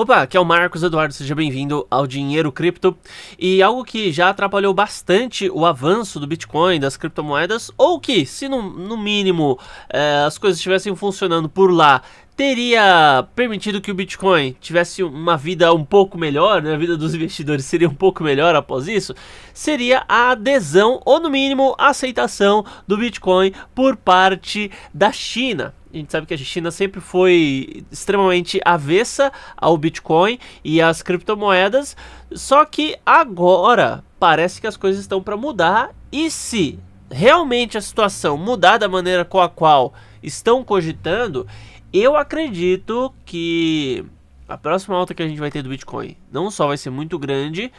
Opa, aqui é o Marcos Eduardo, seja bem-vindo ao Dinheiro Cripto. E algo que já atrapalhou bastante o avanço do Bitcoin, das criptomoedas, ou que, se no, no mínimo eh, as coisas estivessem funcionando por lá, teria permitido que o Bitcoin tivesse uma vida um pouco melhor, né? a vida dos investidores seria um pouco melhor após isso, seria a adesão ou no mínimo a aceitação do Bitcoin por parte da China. A gente sabe que a China sempre foi extremamente avessa ao Bitcoin e às criptomoedas, só que agora parece que as coisas estão para mudar e se realmente a situação mudar da maneira com a qual estão cogitando, eu acredito que a próxima alta que a gente vai ter do Bitcoin não só vai ser muito grande,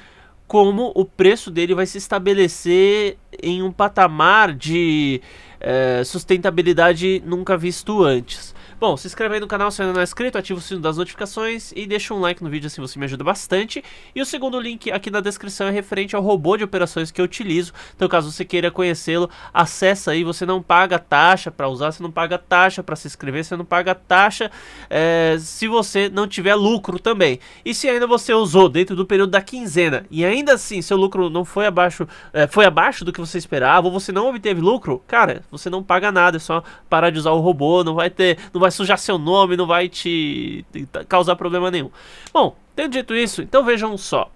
como o preço dele vai se estabelecer em um patamar de é, sustentabilidade nunca visto antes. Bom, se inscreve aí no canal se ainda não é inscrito, ativa o sino das notificações e deixa um like no vídeo assim você me ajuda bastante. E o segundo link aqui na descrição é referente ao robô de operações que eu utilizo. Então, caso você queira conhecê-lo, acessa aí, você não paga taxa para usar, você não paga taxa para se inscrever, você não paga taxa é, se você não tiver lucro também. E se ainda você usou dentro do período da quinzena e ainda assim seu lucro não foi abaixo, é, foi abaixo do que você esperava ou você não obteve lucro, cara, você não paga nada, é só parar de usar o robô, não vai ter, não vai vai sujar seu nome, não vai te causar problema nenhum. Bom, tendo dito isso, então vejam só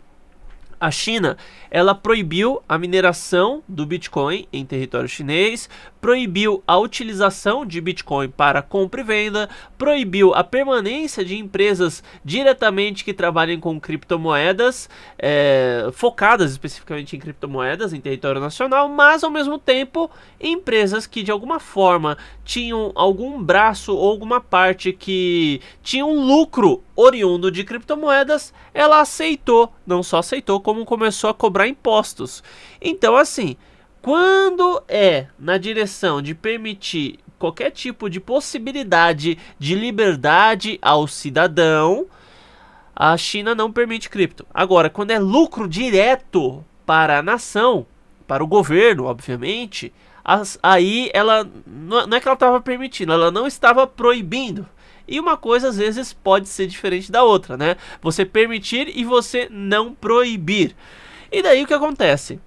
a China ela proibiu a mineração do Bitcoin em território chinês, proibiu a utilização de Bitcoin para compra e venda, proibiu a permanência de empresas diretamente que trabalhem com criptomoedas, é, focadas especificamente em criptomoedas em território nacional, mas ao mesmo tempo empresas que de alguma forma tinham algum braço ou alguma parte que tinha um lucro oriundo de criptomoedas, ela aceitou, não só aceitou, como como começou a cobrar impostos. Então, assim, quando é na direção de permitir qualquer tipo de possibilidade de liberdade ao cidadão, a China não permite cripto. Agora, quando é lucro direto para a nação, para o governo, obviamente, as, aí ela não é que ela estava permitindo, ela não estava proibindo e uma coisa às vezes pode ser diferente da outra, né? Você permitir e você não proibir. E daí o que acontece?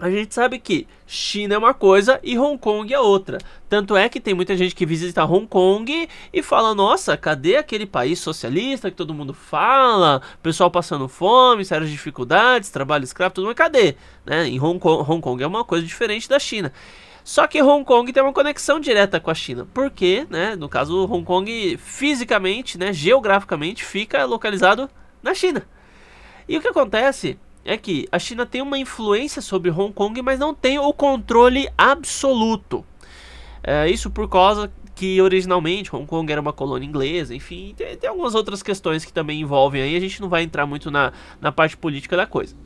A gente sabe que China é uma coisa e Hong Kong é outra. Tanto é que tem muita gente que visita Hong Kong e fala: nossa, cadê aquele país socialista que todo mundo fala? Pessoal passando fome, sérias dificuldades, trabalho escravo, tudo mas Cadê? Né? Em Hong Kong, Hong Kong é uma coisa diferente da China. Só que Hong Kong tem uma conexão direta com a China, porque, né, no caso Hong Kong fisicamente, né, geograficamente fica localizado na China. E o que acontece é que a China tem uma influência sobre Hong Kong, mas não tem o controle absoluto. É, isso por causa que originalmente Hong Kong era uma colônia inglesa, enfim, tem, tem, algumas outras questões que também envolvem aí, a gente não vai entrar muito na, na parte política da coisa.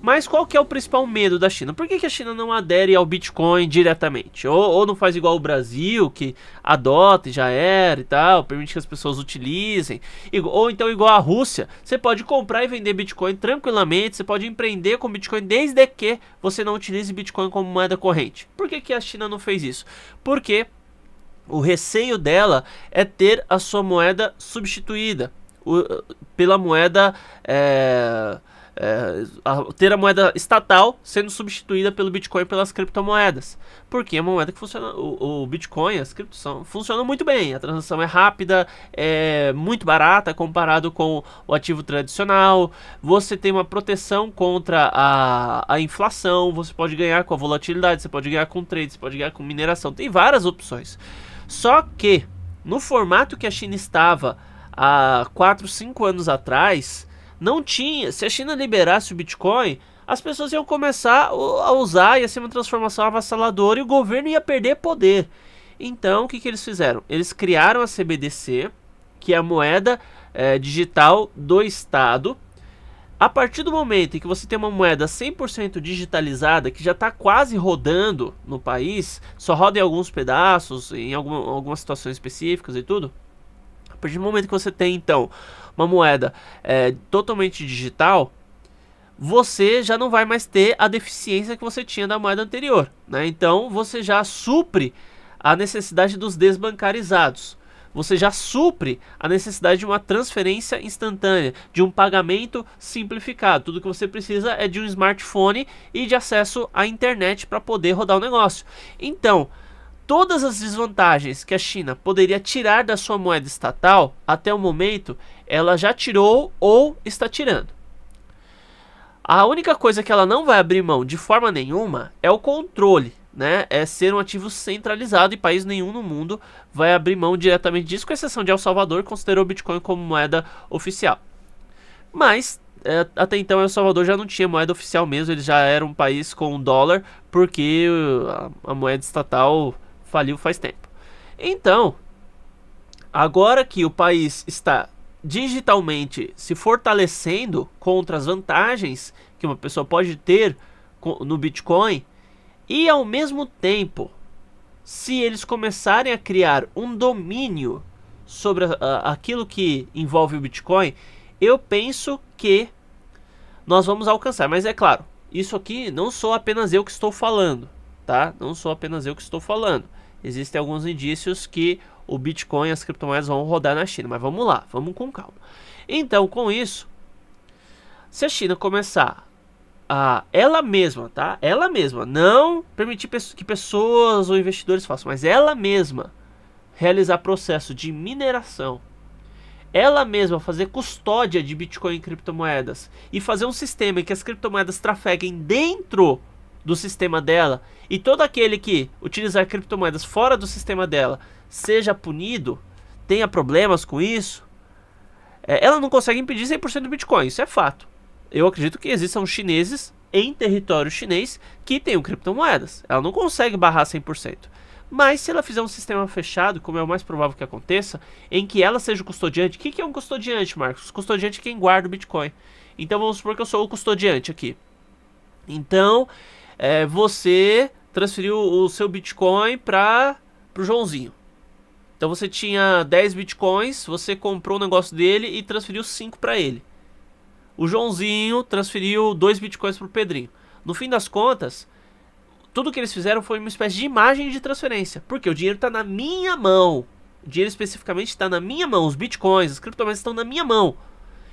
Mas qual que é o principal medo da China? Por que, que a China não adere ao Bitcoin diretamente? Ou, ou não faz igual o Brasil, que adota e já era e tal, permite que as pessoas utilizem. Ou então igual a Rússia, você pode comprar e vender Bitcoin tranquilamente, você pode empreender com Bitcoin desde que você não utilize Bitcoin como moeda corrente. Por que, que a China não fez isso? Porque o receio dela é ter a sua moeda substituída pela moeda é, é, a, ter a moeda estatal sendo substituída pelo Bitcoin pelas criptomoedas. Porque é uma moeda que funciona, o, o Bitcoin, as criptos funcionam muito bem, a transação é rápida, é muito barata comparado com o ativo tradicional, você tem uma proteção contra a, a inflação, você pode ganhar com a volatilidade, você pode ganhar com trade, você pode ganhar com mineração, tem várias opções. Só que no formato que a China estava há 4, 5 anos atrás, não tinha. Se a China liberasse o Bitcoin, as pessoas iam começar a usar, ia ser uma transformação avassaladora e o governo ia perder poder. Então, o que, que eles fizeram? Eles criaram a CBDC, que é a moeda é, digital do Estado. A partir do momento em que você tem uma moeda 100% digitalizada, que já está quase rodando no país, só roda em alguns pedaços, em algum, algumas situações específicas e tudo, a partir do momento que você tem, então, uma moeda é, totalmente digital, você já não vai mais ter a deficiência que você tinha da moeda anterior. Né? Então, você já supre a necessidade dos desbancarizados você já supre a necessidade de uma transferência instantânea, de um pagamento simplificado. Tudo que você precisa é de um smartphone e de acesso à internet para poder rodar o negócio. Então, todas as desvantagens que a China poderia tirar da sua moeda estatal, até o momento, ela já tirou ou está tirando. A única coisa que ela não vai abrir mão de forma nenhuma é o controle, né? É ser um ativo centralizado e país nenhum no mundo vai abrir mão diretamente disso, com exceção de El Salvador, que considerou o Bitcoin como moeda oficial. Mas é, até então El Salvador já não tinha moeda oficial mesmo, ele já era um país com dólar, porque a moeda estatal faliu faz tempo. Então, agora que o país está digitalmente se fortalecendo contra as vantagens que uma pessoa pode ter no Bitcoin, e ao mesmo tempo, se eles começarem a criar um domínio sobre aquilo que envolve o Bitcoin, eu penso que nós vamos alcançar. Mas é claro, isso aqui não sou apenas eu que estou falando, tá? Não sou apenas eu que estou falando existem alguns indícios que o Bitcoin e as criptomoedas vão rodar na China. Mas vamos lá, vamos com calma. Então, com isso, se a China começar a ela mesma, tá? Ela mesma, não permitir que pessoas ou investidores façam, mas ela mesma realizar processo de mineração, ela mesma fazer custódia de Bitcoin e criptomoedas e fazer um sistema em que as criptomoedas trafeguem dentro do sistema dela e todo aquele que utilizar criptomoedas fora do sistema dela seja punido, tenha problemas com isso, é, ela não consegue impedir 100% do Bitcoin, isso é fato. Eu acredito que existam chineses em território chinês que tenham criptomoedas. Ela não consegue barrar 100%. Mas se ela fizer um sistema fechado, como é o mais provável que aconteça, em que ela seja o custodiante. O que, que é um custodiante, Marcos? Custodiante é quem guarda o Bitcoin. Então vamos supor que eu sou o custodiante aqui. Então é, você transferiu o seu Bitcoin para o Joãozinho. Então você tinha 10 Bitcoins, você comprou o negócio dele e transferiu 5 para ele. O Joãozinho transferiu 2 Bitcoins para o Pedrinho. No fim das contas, tudo que eles fizeram foi uma espécie de imagem de transferência. Porque o dinheiro está na minha mão. O dinheiro especificamente está na minha mão. Os bitcoins, as criptomoedas estão na minha mão.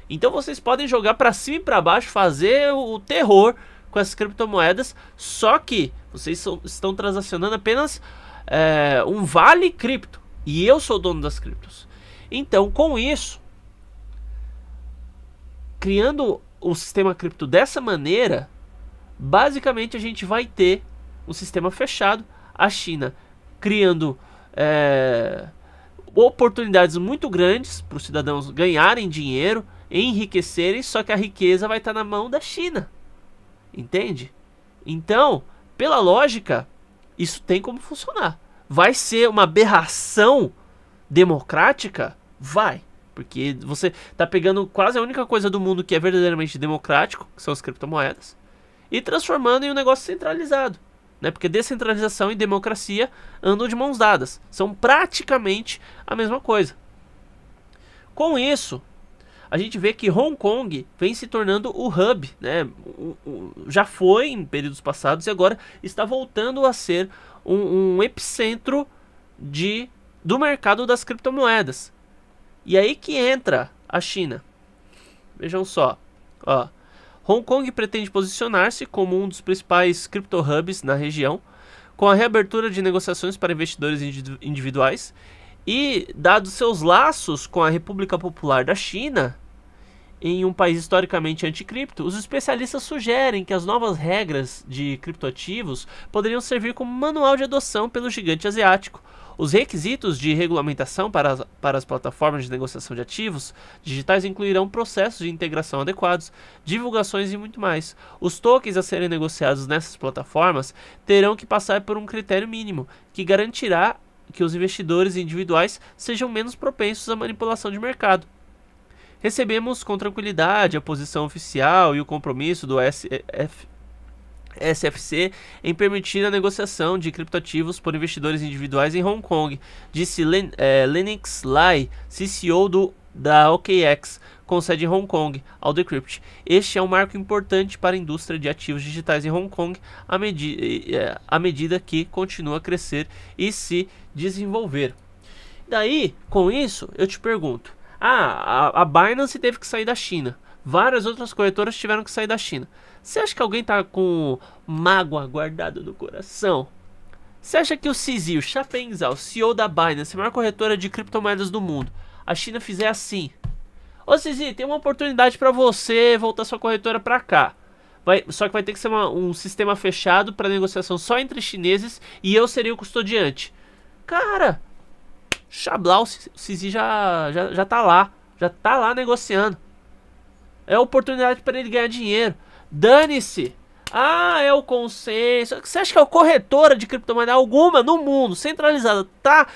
Então vocês podem jogar para cima e para baixo, fazer o terror com essas criptomoedas, só que vocês são, estão transacionando apenas é, um vale cripto e eu sou dono das criptos. Então, com isso, criando o sistema cripto dessa maneira, basicamente a gente vai ter um sistema fechado. A China criando é, oportunidades muito grandes para os cidadãos ganharem dinheiro, enriquecerem, só que a riqueza vai estar tá na mão da China. Entende? Então, pela lógica, isso tem como funcionar. Vai ser uma aberração democrática? Vai. Porque você está pegando quase a única coisa do mundo que é verdadeiramente democrático, que são as criptomoedas, e transformando em um negócio centralizado. Né? Porque descentralização e democracia andam de mãos dadas. São praticamente a mesma coisa. Com isso, a gente vê que Hong Kong vem se tornando o hub, né? O, o, já foi em períodos passados e agora está voltando a ser um, um epicentro de, do mercado das criptomoedas. E aí que entra a China. Vejam só, ó. Hong Kong pretende posicionar-se como um dos principais cripto hubs na região, com a reabertura de negociações para investidores individuais e, dados seus laços com a República Popular da China, em um país historicamente anticripto, os especialistas sugerem que as novas regras de criptoativos poderiam servir como manual de adoção pelo gigante asiático. Os requisitos de regulamentação para as, para as plataformas de negociação de ativos digitais incluirão processos de integração adequados, divulgações e muito mais. Os tokens a serem negociados nessas plataformas terão que passar por um critério mínimo, que garantirá que os investidores individuais sejam menos propensos à manipulação de mercado. Recebemos com tranquilidade a posição oficial e o compromisso do SF, eh, SFC em permitir a negociação de criptoativos por investidores individuais em Hong Kong, disse Len, é, Lennox Lai, CCO do, da OKX, com sede em Hong Kong, ao Decrypt. Este é um marco importante para a indústria de ativos digitais em Hong Kong à, medi eh, à medida que continua a crescer e se desenvolver. Daí, com isso, eu te pergunto: ah, a, Binance teve que sair da China. Várias outras corretoras tiveram que sair da China. Você acha que alguém tá com mágoa guardada no coração? Você acha que o Cizi, o Chapeng CEO da Binance, a maior corretora de criptomoedas do mundo, a China fizer assim? Ô Cizi, tem uma oportunidade para você voltar sua corretora para cá. Vai, só que vai ter que ser uma, um sistema fechado para negociação só entre chineses e eu seria o custodiante. Cara, Chablau, o Sisi já, já, já tá lá. Já tá lá negociando. É oportunidade para ele ganhar dinheiro. Dane-se. Ah, é o consenso. Você acha que é a corretora de criptomoeda alguma no mundo centralizada tá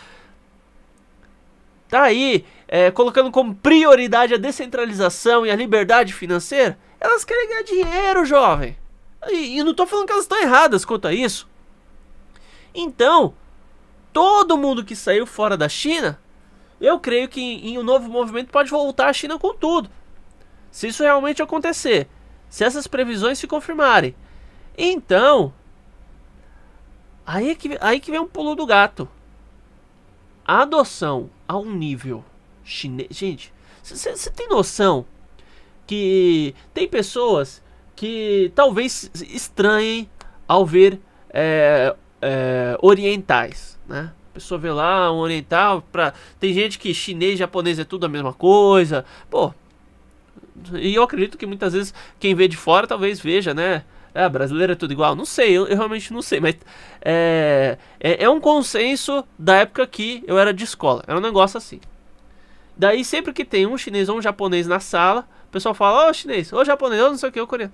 tá aí é, colocando como prioridade a descentralização e a liberdade financeira? Elas querem ganhar dinheiro, jovem. E, e não tô falando que elas estão erradas quanto a isso. Então, todo mundo que saiu fora da China, eu creio que em, um novo movimento pode voltar à China com tudo. Se isso realmente acontecer, se essas previsões se confirmarem. Então, aí é que, aí que vem um pulo do gato. A adoção a um nível chinês. Gente, você tem noção que tem pessoas que talvez estranhem ao ver é, é, orientais né? A pessoa vê lá um oriental, para tem gente que chinês, japonês é tudo a mesma coisa. Pô, e eu acredito que muitas vezes quem vê de fora talvez veja, né? É, brasileiro é tudo igual. Não sei, eu, eu realmente não sei, mas é, é, é, um consenso da época que eu era de escola. Era é um negócio assim. Daí sempre que tem um chinês ou um japonês na sala, o pessoal fala, ô oh, chinês, ô oh, japonês, ô oh, não sei o que, ô coreano.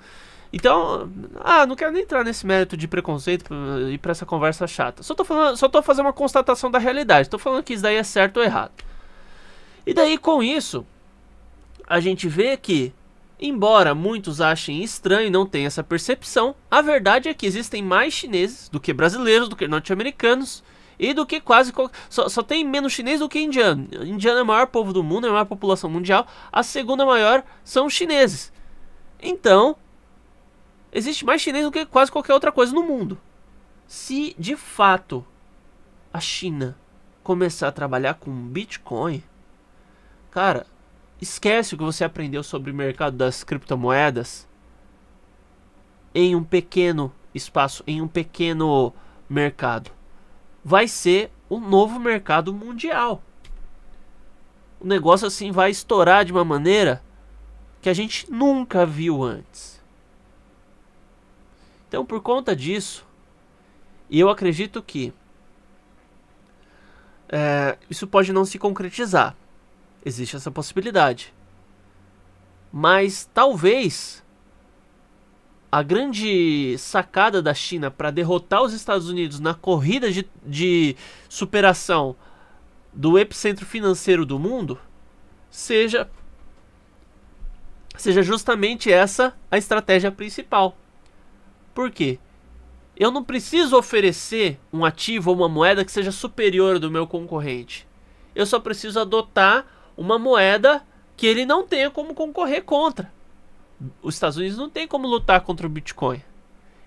Então, ah, não quero nem entrar nesse mérito de preconceito e para essa conversa chata. Só tô, falando, só tô fazendo uma constatação da realidade. Tô falando que isso daí é certo ou errado. E daí, com isso, a gente vê que, embora muitos achem estranho e não tenham essa percepção, a verdade é que existem mais chineses do que brasileiros, do que norte-americanos e do que quase. Só, só, tem menos chinês do que indiano. Indiano é o maior povo do mundo, é a maior população mundial. A segunda maior são os chineses. Então, existe mais chinês do que quase qualquer outra coisa no mundo. Se de fato a China começar a trabalhar com Bitcoin, cara, esquece o que você aprendeu sobre o mercado das criptomoedas em um pequeno espaço, em um pequeno mercado. Vai ser um novo mercado mundial. O negócio assim vai estourar de uma maneira que a gente nunca viu antes. Então, por conta disso, e eu acredito que é, isso pode não se concretizar. Existe essa possibilidade. Mas talvez a grande sacada da China para derrotar os Estados Unidos na corrida de, de superação do epicentro financeiro do mundo seja seja justamente essa a estratégia principal. Por quê? Eu não preciso oferecer um ativo ou uma moeda que seja superior do meu concorrente. Eu só preciso adotar uma moeda que ele não tenha como concorrer contra. Os Estados Unidos não tem como lutar contra o Bitcoin.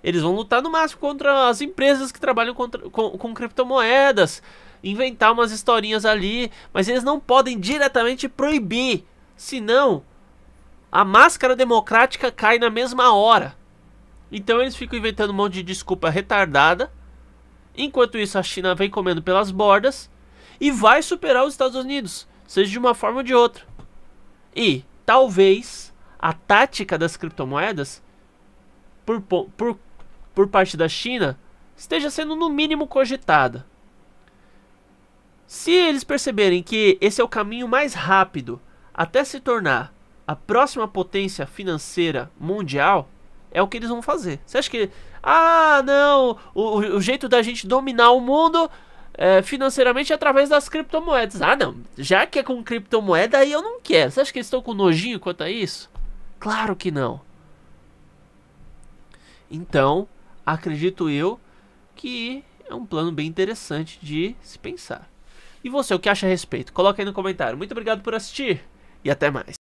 Eles vão lutar no máximo contra as empresas que trabalham contra, com, com criptomoedas, inventar umas historinhas ali, mas eles não podem diretamente proibir, senão a máscara democrática cai na mesma hora. Então eles ficam inventando um monte de desculpa retardada. Enquanto isso, a China vem comendo pelas bordas e vai superar os Estados Unidos, seja de uma forma ou de outra. E talvez a tática das criptomoedas por, por, por parte da China esteja sendo no mínimo cogitada. Se eles perceberem que esse é o caminho mais rápido até se tornar a próxima potência financeira mundial, é o que eles vão fazer. Você acha que. Ah, não! O, o jeito da gente dominar o mundo é, financeiramente é através das criptomoedas. Ah, não. Já que é com criptomoeda, aí eu não quero. Você acha que eles estão com nojinho quanto a isso? Claro que não. Então, acredito eu que é um plano bem interessante de se pensar. E você, o que acha a respeito? Coloca aí no comentário. Muito obrigado por assistir e até mais.